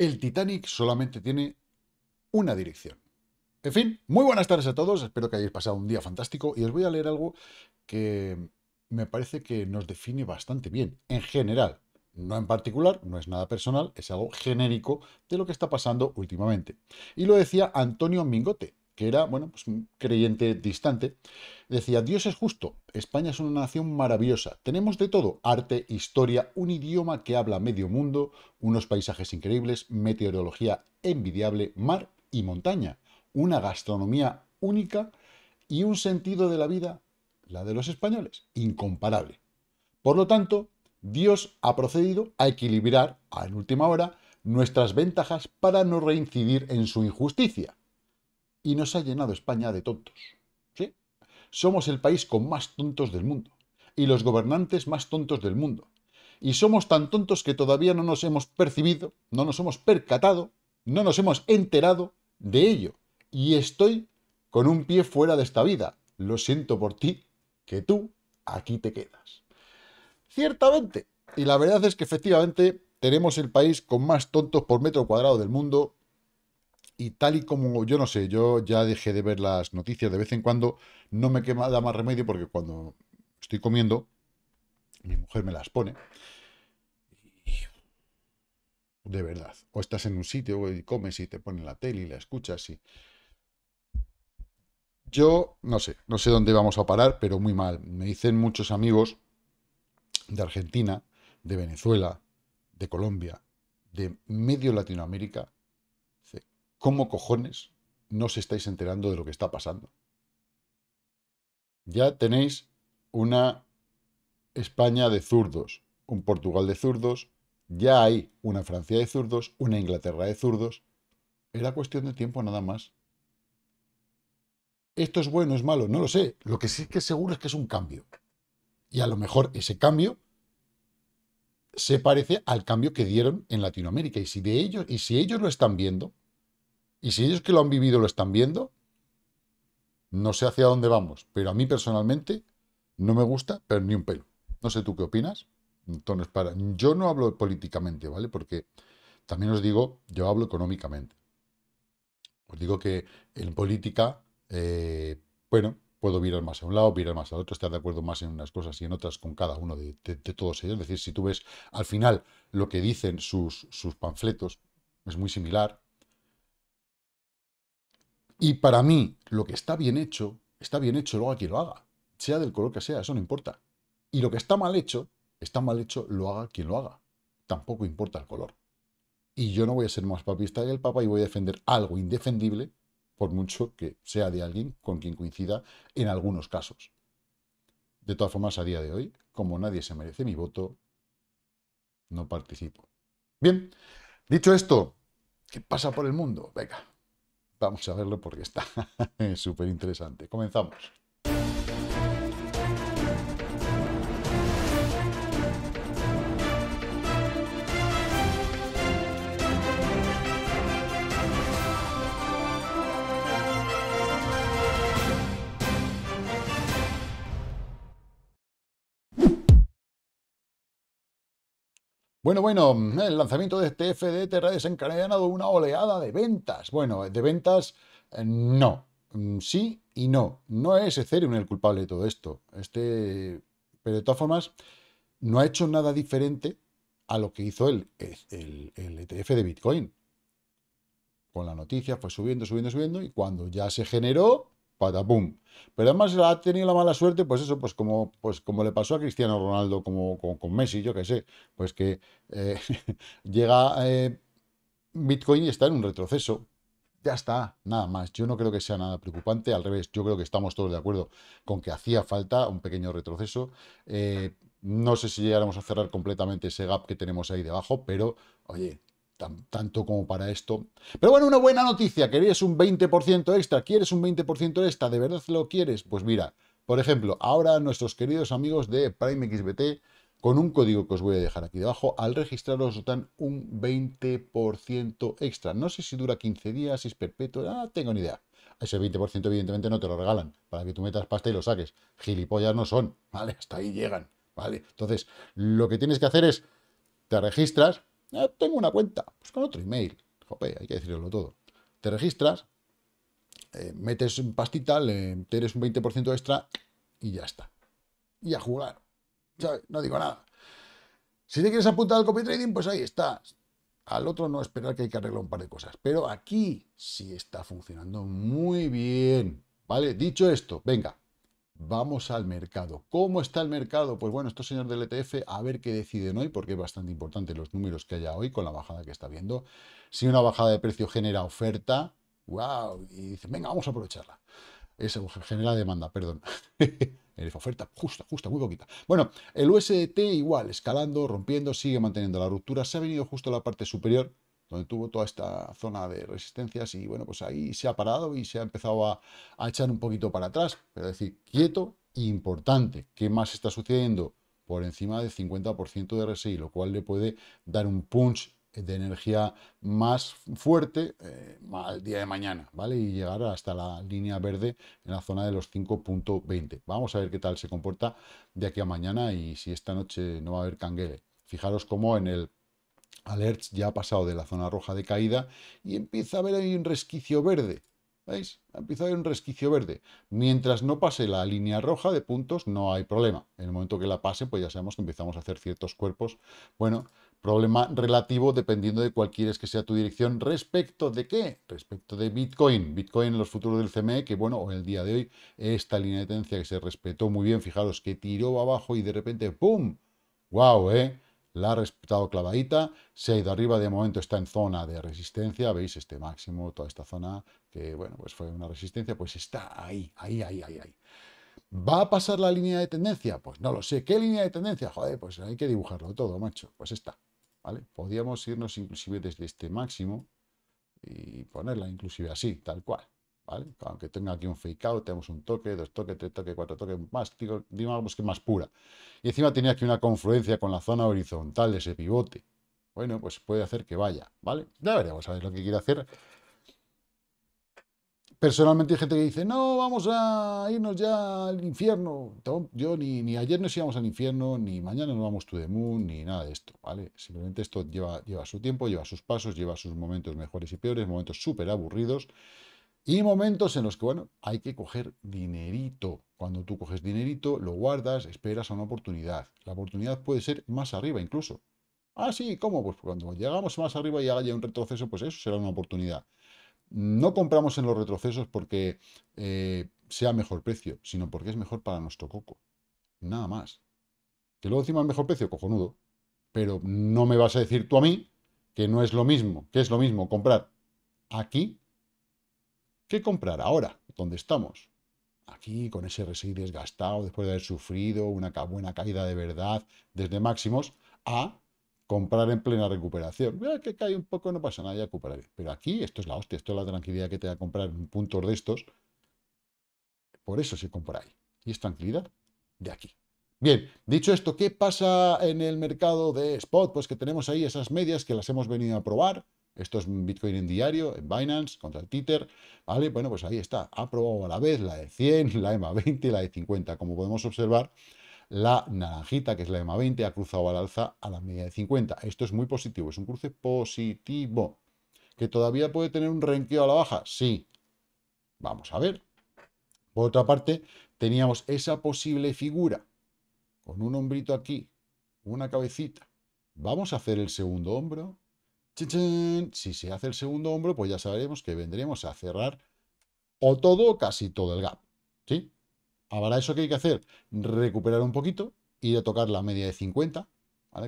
el Titanic solamente tiene una dirección. En fin, muy buenas tardes a todos, espero que hayáis pasado un día fantástico y os voy a leer algo que me parece que nos define bastante bien, en general, no en particular, no es nada personal, es algo genérico de lo que está pasando últimamente. Y lo decía Antonio Mingote, que era, bueno, pues un creyente distante, decía, Dios es justo, España es una nación maravillosa, tenemos de todo, arte, historia, un idioma que habla medio mundo, unos paisajes increíbles, meteorología envidiable, mar y montaña, una gastronomía única y un sentido de la vida, la de los españoles, incomparable. Por lo tanto, Dios ha procedido a equilibrar, a en última hora, nuestras ventajas para no reincidir en su injusticia y nos ha llenado España de tontos. ¿sí? Somos el país con más tontos del mundo y los gobernantes más tontos del mundo. Y somos tan tontos que todavía no nos hemos percibido, no nos hemos percatado, no nos hemos enterado de ello. Y estoy con un pie fuera de esta vida. Lo siento por ti, que tú aquí te quedas. Ciertamente, y la verdad es que efectivamente tenemos el país con más tontos por metro cuadrado del mundo y tal y como yo no sé, yo ya dejé de ver las noticias de vez en cuando, no me queda más remedio porque cuando estoy comiendo, mi mujer me las pone. De verdad, o estás en un sitio y comes y te ponen la tele y la escuchas y... Yo no sé, no sé dónde vamos a parar, pero muy mal. Me dicen muchos amigos de Argentina, de Venezuela, de Colombia, de medio Latinoamérica, ¿cómo cojones no os estáis enterando de lo que está pasando? Ya tenéis una España de zurdos, un Portugal de zurdos, ya hay una Francia de zurdos, una Inglaterra de zurdos. Era cuestión de tiempo nada más. ¿Esto es bueno, es malo? No lo sé. Lo que sí que seguro es que es un cambio. Y a lo mejor ese cambio se parece al cambio que dieron en Latinoamérica. Y si, de ellos, y si ellos lo están viendo, y si ellos que lo han vivido lo están viendo, no sé hacia dónde vamos, pero a mí personalmente no me gusta, pero ni un pelo. No sé tú qué opinas. Entonces, para... yo no hablo políticamente, ¿vale? Porque también os digo, yo hablo económicamente. Os digo que en política, eh, bueno, puedo mirar más a un lado, mirar más al otro, estar de acuerdo más en unas cosas y en otras con cada uno de, todos ellos. Es decir, si tú ves al final lo que dicen sus, sus panfletos, es muy similar, y para mí, lo que está bien hecho, está bien hecho lo haga quien lo haga, sea del color que sea, eso no importa. Y lo que está mal hecho, está mal hecho lo haga quien lo haga. Tampoco importa el color. Y yo no voy a ser más papista que el Papa y voy a defender algo indefendible, por mucho que sea de alguien con quien coincida en algunos casos. De todas formas, a día de hoy, como nadie se merece mi voto, no participo. Bien, dicho esto, ¿qué pasa por el mundo? Venga. Vamos a verlo porque está súper interesante. Comenzamos. Bueno, bueno, el lanzamiento de este FDT ha desencadenado una oleada de ventas. Bueno, de ventas eh, no, mm, sí y no. No es Ethereum el culpable de todo esto. Este, pero de todas formas, no ha hecho nada diferente a lo que hizo el, el ETF e de Bitcoin. Con la noticia fue subiendo, subiendo, subiendo y cuando ya se generó, patapum. Pero además ha tenido la mala suerte, pues eso, pues como, pues como le pasó a Cristiano Ronaldo, como, con Messi, yo qué sé, pues que eh, llega eh, Bitcoin y está en un retroceso. Ya está, nada más. Yo no creo que sea nada preocupante, al revés, yo creo que estamos todos de acuerdo con que hacía falta un pequeño retroceso. Eh, no sé si llegaremos a cerrar completamente ese gap que tenemos ahí debajo, pero oye, tanto como para esto. Pero bueno, una buena noticia, queréis un 20% extra, quieres un 20% extra, ¿de verdad lo quieres? Pues mira, por ejemplo, ahora nuestros queridos amigos de Prime XBT, con un código que os voy a dejar aquí debajo, al registraros os dan un 20% extra. No sé si dura 15 días, si es perpetuo, ah, tengo ni idea. Ese 20% evidentemente no te lo regalan, para que tú metas pasta y lo saques. Gilipollas no son, ¿vale? Hasta ahí llegan, ¿vale? Entonces, lo que tienes que hacer es, te registras, Ah, tengo una cuenta, pues con otro email. Jope, hay que decirlo todo. Te registras, eh, metes un pastita, le, eh, te un 20% extra y ya está. Y a jugar. No digo nada. Si te quieres apuntar al copy trading, pues ahí estás. Al otro no esperar que hay que arreglar un par de cosas. Pero aquí sí está funcionando muy bien. ¿Vale? Dicho esto, venga, vamos al mercado. ¿Cómo está el mercado? Pues bueno, estos señores del ETF, a ver qué deciden hoy, porque es bastante importante los números que haya hoy con la bajada que está viendo. Si una bajada de precio genera oferta, wow, y dicen, venga, vamos a aprovecharla. Eso genera demanda, perdón. oferta justa, justa, muy poquita. Bueno, el USDT igual, escalando, rompiendo, sigue manteniendo la ruptura. Se ha venido justo a la parte superior, donde tuvo toda esta zona de resistencias y bueno, pues ahí se ha parado y se ha empezado a, echar un poquito para atrás, pero es decir, quieto importante. ¿Qué más está sucediendo? Por encima del 50% de RSI, lo cual le puede dar un punch de energía más fuerte eh, al día de mañana, ¿vale? Y llegar hasta la línea verde en la zona de los 5.20. Vamos a ver qué tal se comporta de aquí a mañana y si esta noche no va a haber canguele. Fijaros cómo en el Alerts ya ha pasado de la zona roja de caída y empieza a haber ahí un resquicio verde. ¿Veis? Empieza a haber un resquicio verde. Mientras no pase la línea roja de puntos, no hay problema. En el momento que la pase, pues ya sabemos que empezamos a hacer ciertos cuerpos. Bueno, problema relativo dependiendo de cuál quieres que sea tu dirección. ¿Respecto de qué? Respecto de Bitcoin. Bitcoin en los futuros del CME, que bueno, el día de hoy, esta línea de tendencia que se respetó muy bien, fijaros que tiró abajo y de repente, ¡pum! ¡guau! ¿eh? la ha respetado clavadita, se ha ido arriba, de momento está en zona de resistencia, veis este máximo, toda esta zona, que bueno, pues fue una resistencia, pues está ahí, ahí, ahí, ahí, ahí. ¿Va a pasar la línea de tendencia? Pues no lo sé. ¿Qué línea de tendencia? Joder, pues hay que dibujarlo todo, macho. Pues está, ¿vale? Podríamos irnos inclusive desde este máximo y ponerla inclusive así, tal cual, aunque tenga aquí un fake out, tenemos un toque, dos toques, tres toques, cuatro toques, más, digo, digamos que más pura. Y encima tenía aquí una confluencia con la zona horizontal de ese pivote. Bueno, pues puede hacer que vaya, ¿vale? Ya veremos a ver lo que quiere hacer. Personalmente hay gente que dice, no, vamos a irnos ya al infierno. Yo ni, ni ayer nos íbamos al infierno, ni mañana nos vamos to the moon, ni nada de esto, ¿vale? Simplemente esto lleva, lleva su tiempo, lleva sus pasos, lleva sus momentos mejores y peores, momentos súper aburridos. Y momentos en los que, bueno, hay que coger dinerito. Cuando tú coges dinerito, lo guardas, esperas a una oportunidad. La oportunidad puede ser más arriba incluso. Ah, sí, ¿cómo? Pues cuando llegamos más arriba y haya un retroceso, pues eso será una oportunidad. No compramos en los retrocesos porque eh, sea mejor precio, sino porque es mejor para nuestro coco. Nada más. Que luego encima es mejor precio, cojonudo. Pero no me vas a decir tú a mí que no es lo mismo, que es lo mismo comprar aquí ¿Qué comprar ahora, ¿Dónde estamos? Aquí, con ese residuo desgastado, después de haber sufrido una buena caída de verdad desde máximos, a comprar en plena recuperación. Mira que cae un poco, no pasa nada, ya recuperaré. Pero aquí, esto es la hostia, esto es la tranquilidad que te da comprar en puntos de estos. Por eso se compra ahí. Y es tranquilidad de aquí. Bien, dicho esto, ¿qué pasa en el mercado de spot? Pues que tenemos ahí esas medias que las hemos venido a probar. Esto es Bitcoin en diario, en Binance, contra el Tether, ¿vale? Bueno, pues ahí está. Ha probado a la vez la de 100, la EMA 20 y la de 50. Como podemos observar, la naranjita, que es la EMA 20, ha cruzado al alza a la media de 50. Esto es muy positivo, es un cruce positivo. ¿Que todavía puede tener un renqueo a la baja? Sí. Vamos a ver. Por otra parte, teníamos esa posible figura con un hombrito aquí, una cabecita. Vamos a hacer el segundo hombro, si se hace el segundo hombro, pues ya sabremos que vendremos a cerrar o todo o casi todo el gap. ¿Sí? Ahora eso que hay que hacer, recuperar un poquito, ir a tocar la media de 50,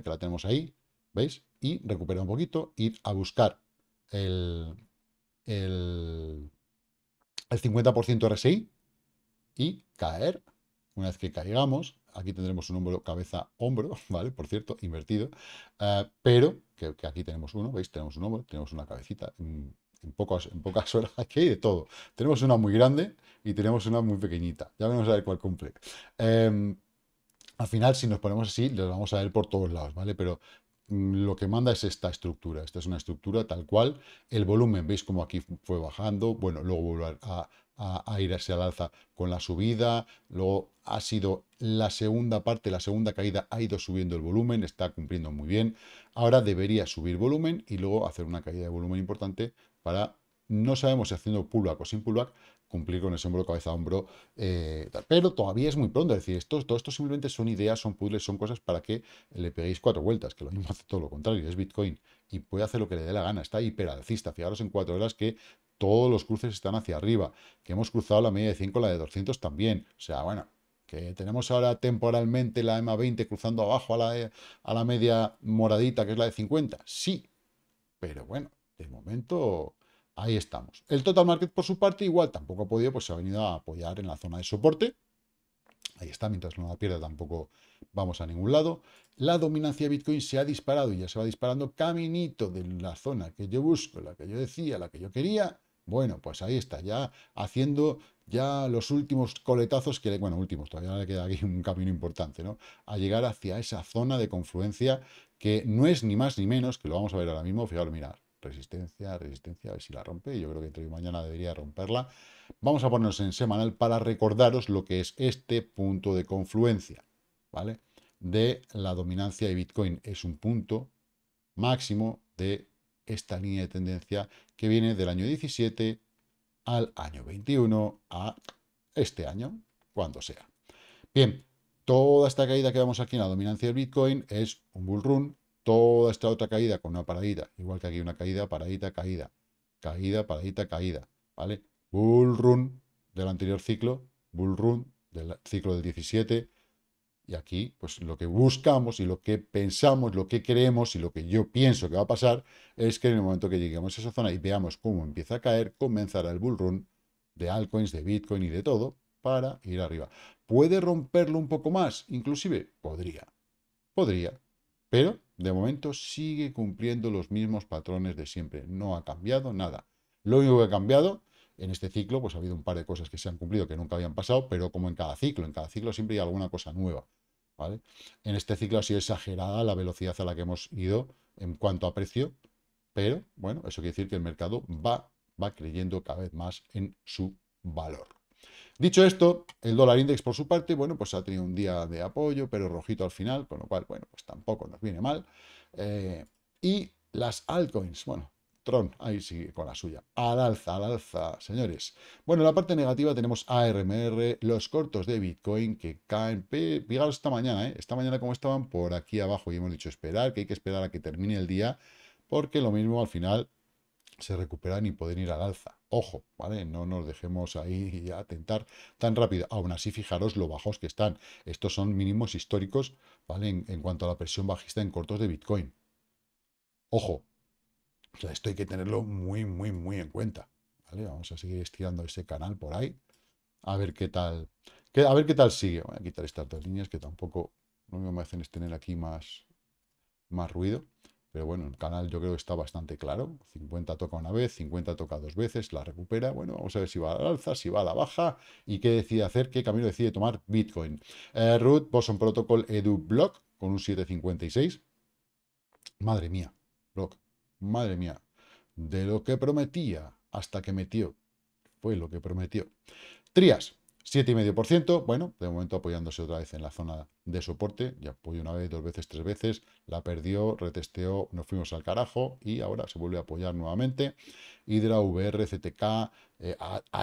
Que la tenemos ahí, ¿veis? Y recuperar un poquito, ir a buscar el, el, el 50% RSI y caer. Una vez que caigamos, aquí tendremos un hombro, cabeza, hombro, ¿vale? Por cierto, invertido, eh, pero que, aquí tenemos uno, ¿veis? Tenemos un hombro, tenemos una cabecita, mm, en, pocas, en pocas horas aquí hay de todo. Tenemos una muy grande y tenemos una muy pequeñita, ya vamos a ver cuál cumple. Em, al final, si nos ponemos así, los vamos a ver por todos lados, ¿vale? Pero mm, lo que manda es esta estructura. Esta es una estructura tal cual. El volumen, veis como aquí fue bajando. Bueno, luego volver a, a, a irse al alza con la subida, luego ha sido la segunda parte, la segunda caída ha ido subiendo el volumen, está cumpliendo muy bien, ahora debería subir volumen y luego hacer una caída de volumen importante para, no sabemos si haciendo pullback o sin pullback, cumplir con ese hombro, cabeza, hombro, eh, pero todavía es muy pronto, es decir, esto, todo esto simplemente son ideas, son puzzles, son cosas para que le peguéis cuatro vueltas, que lo mismo hace todo lo contrario, es Bitcoin, y puede hacer lo que le dé la gana, está hiperalcista, fijaros en cuatro horas que todos los cruces están hacia arriba, que hemos cruzado la media de 5, la de 200 también. O sea, bueno, que tenemos ahora temporalmente la EMA20 cruzando abajo a la, a la media moradita, que es la de 50. Sí, pero bueno, de momento ahí estamos. El total market por su parte igual tampoco ha podido, pues se ha venido a apoyar en la zona de soporte. Ahí está, mientras no la pierda tampoco vamos a ningún lado. La dominancia de Bitcoin se ha disparado y ya se va disparando caminito de la zona que yo busco, la que yo decía, la que yo quería. Bueno, pues ahí está, ya haciendo ya los últimos coletazos que, bueno, últimos, todavía le queda aquí un camino importante, ¿no? A llegar hacia esa zona de confluencia que no es ni más ni menos, que lo vamos a ver ahora mismo, fijaros, mirar, resistencia, resistencia, a ver si la rompe, yo creo que entre mañana debería romperla. Vamos a ponernos en semanal para recordaros lo que es este punto de confluencia. ¿vale? De la dominancia de Bitcoin. Es un punto máximo de esta línea de tendencia que viene del año 17 al año 21 a este año, cuando sea. Bien, toda esta caída que vemos aquí en la dominancia del Bitcoin es un bull run, toda esta otra caída con una paradita, igual que aquí una caída, paradita, caída, caída, paradita, caída, ¿vale? Bull run del anterior ciclo, bull run del ciclo del 17, y aquí, pues lo que buscamos y lo que pensamos, lo que creemos y lo que yo pienso que va a pasar es que en el momento que lleguemos a esa zona y veamos cómo empieza a caer, comenzará el bull run de altcoins, de Bitcoin y de todo para ir arriba. ¿Puede romperlo un poco más? Inclusive, podría. Podría. Pero, de momento, sigue cumpliendo los mismos patrones de siempre. No ha cambiado nada. Lo único que ha cambiado en este ciclo, pues ha habido un par de cosas que se han cumplido que nunca habían pasado, pero como en cada ciclo, en cada ciclo siempre hay alguna cosa nueva. En este ciclo ha sido exagerada la velocidad a la que hemos ido en cuanto a precio, pero bueno, eso quiere decir que el mercado va, va creyendo cada vez más en su valor. Dicho esto, el dólar index por su parte, bueno, pues ha tenido un día de apoyo, pero rojito al final, con lo cual, bueno, pues tampoco nos viene mal. Eh, y las altcoins, bueno, Tron, ahí sigue con la suya. Al alza, al alza, señores. Bueno, la parte negativa tenemos ARMR, los cortos de Bitcoin que caen. Fijaros esta mañana, ¿eh? Esta mañana como estaban por aquí abajo y hemos dicho esperar, que hay que esperar a que termine el día, porque lo mismo al final se recuperan y pueden ir al alza. Ojo, ¿vale? No nos dejemos ahí atentar tan rápido. Aún así, fijaros lo bajos que están. Estos son mínimos históricos, ¿vale? en cuanto a la presión bajista en cortos de Bitcoin. Ojo, o sea, esto hay que tenerlo muy, muy, muy en cuenta. ¿vale? Vamos a seguir estirando ese canal por ahí. A ver qué tal. Que, a ver qué tal sigue. Voy a quitar estas dos líneas que tampoco lo me hacen es tener aquí más, más ruido. Pero bueno, el canal yo creo que está bastante claro. 50 toca una vez, 50 toca dos veces, la recupera. Bueno, vamos a ver si va a la alza, si va a la baja y qué decide hacer, qué camino decide tomar Bitcoin. Eh, root, Boson Protocol, Edu Block con un 756. Madre mía, Block. Madre mía, de lo que prometía hasta que metió. Fue lo que prometió. Trias, 7,5%. Bueno, de momento apoyándose otra vez en la zona de soporte. Ya apoyó una vez, dos veces, tres veces. La perdió, retesteó, nos fuimos al carajo. Y ahora se vuelve a apoyar nuevamente. Hydra, VR, CTK, eh,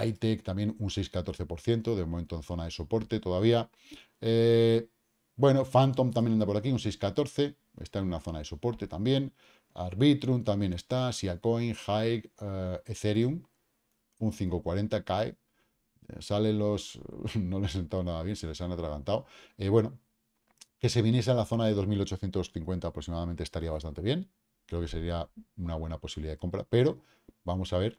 ITEC también un 6,14%. De momento en zona de soporte todavía. Eh, bueno, Phantom también anda por aquí, un 6,14. Está en una zona de soporte también. Arbitrum también está, Siacoin, Hike, eh, Ethereum, un 540 cae, eh, salen los... no les he sentado nada bien, se les han atragantado. Eh, bueno, que se viniese a la zona de 2.850 aproximadamente estaría bastante bien, creo que sería una buena posibilidad de compra, pero vamos a ver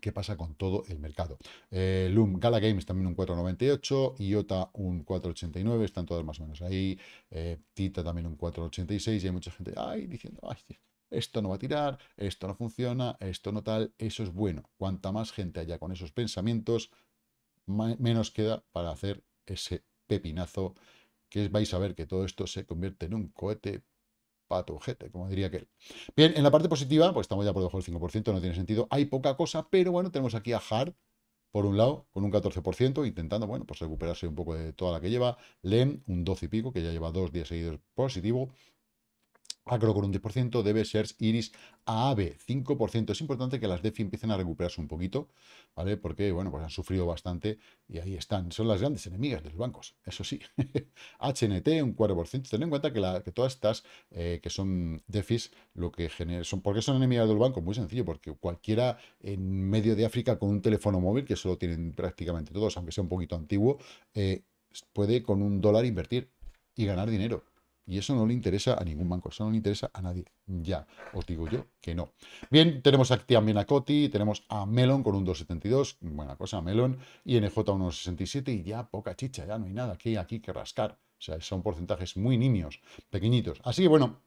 qué pasa con todo el mercado. Eh, Loom Gala Games también un 4,98, IOTA un 4,89, están todas más o menos ahí, eh, Tita también un 4,86 y hay mucha gente ahí diciendo, esto no va a tirar, esto no funciona, esto no tal, eso es bueno. Cuanta más gente haya con esos pensamientos, menos queda para hacer ese pepinazo que vais a ver que todo esto se convierte en un cohete pato como diría aquel. Bien, en la parte positiva, pues estamos ya por debajo del 5%, no tiene sentido. Hay poca cosa, pero bueno, tenemos aquí a Hard, por un lado, con un 14%, intentando, bueno, pues recuperarse un poco de toda la que lleva. Lem, un 12 y pico, que ya lleva dos días seguidos positivo. Acro con un 10%, debe ser Iris AAB 5%. Es importante que las DeFi empiecen a recuperarse un poquito, ¿vale? Porque, bueno, pues han sufrido bastante y ahí están. Son las grandes enemigas de los bancos, eso sí. HNT un 4%. Ten en cuenta que, todas estas eh, que son DeFis, lo que generan, son, ¿por qué son enemigas del banco? Muy sencillo, porque cualquiera en medio de África con un teléfono móvil, que solo tienen prácticamente todos, aunque sea un poquito antiguo, eh, puede con un dólar invertir y ganar dinero. Y eso no le interesa a ningún banco, eso no le interesa a nadie. Ya, os digo yo que no. Bien, tenemos aquí también a Coti, tenemos a Melon con un 2.72, buena cosa, Melon, y NJ 1.67 y ya poca chicha, ya no hay nada que aquí que rascar. O sea, son porcentajes muy niños, pequeñitos. Así que bueno,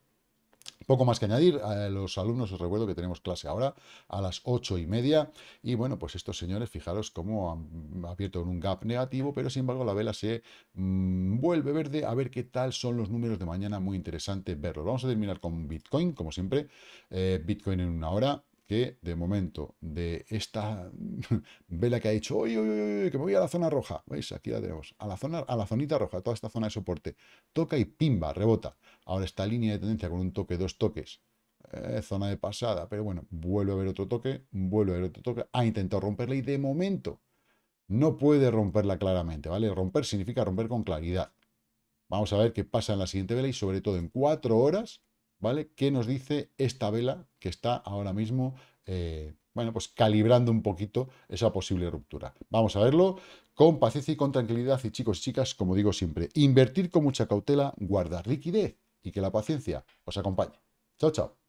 poco más que añadir, a los alumnos os recuerdo que tenemos clase ahora a las ocho y media y bueno, pues estos señores, fijaros cómo han abierto un gap negativo, pero sin embargo la vela se mm, vuelve verde, a ver qué tal son los números de mañana, muy interesante verlo. Vamos a terminar con Bitcoin, como siempre, eh, Bitcoin en una hora, que de momento de esta vela que ha hecho, hoy que me voy a la zona roja, veis, aquí la tenemos, a la, zona, a la zonita roja, toda esta zona de soporte, toca y pimba, rebota. Ahora esta línea de tendencia con un toque, dos toques, eh, zona de pasada, pero bueno, vuelve a haber otro toque, vuelve a ver otro toque, ha intentado romperla y de momento no puede romperla claramente, ¿vale? Romper significa romper con claridad. Vamos a ver qué pasa en la siguiente vela y sobre todo en cuatro horas ¿vale? ¿Qué nos dice esta vela que está ahora mismo, eh, bueno, pues calibrando un poquito esa posible ruptura? Vamos a verlo con paciencia y con tranquilidad y chicos y chicas, como digo siempre, invertir con mucha cautela, guardar liquidez y que la paciencia os acompañe. Chao, chao.